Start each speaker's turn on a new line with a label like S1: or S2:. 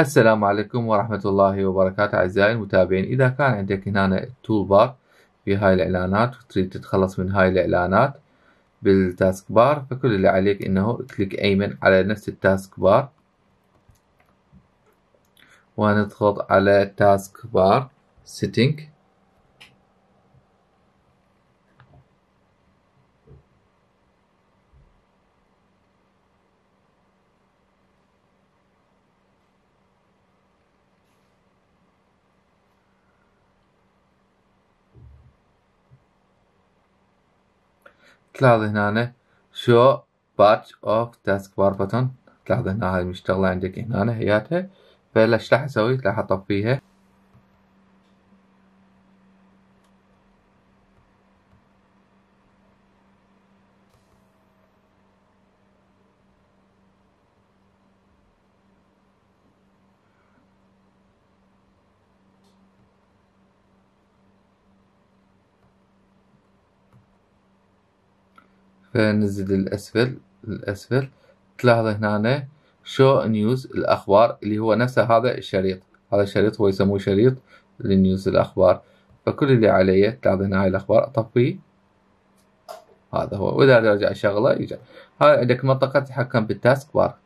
S1: السلام عليكم ورحمة الله وبركاته أعزائي المتابعين إذا كان عندك هنا تول بار في هاي الإعلانات وتريد تتخلص من هاي الإعلانات بالتاسك بار فكل اللي عليك إنه كليك أيمن على نفس التاسك بار ونضغط على تاسك بار سيتنج تلاحظ هنا شو باتش اوف تاسك بار بتن تلاحظ هنا هاي مشتغلة عندك هنا هياتها فلاش راح اسوي راح اطفيها فنزل الأسفل الأسفل تلاحظ هنا شو نيوز الأخبار اللي هو نفسه هذا الشريط هذا الشريط هو يسموه شريط للنيوز الأخبار فكل اللي عليه تلاحظ هنا هاي الأخبار أطفيه هذا هو وإذا أرجع أشغله يجي هاي عندك منطقة تتحكم بالتاسك بار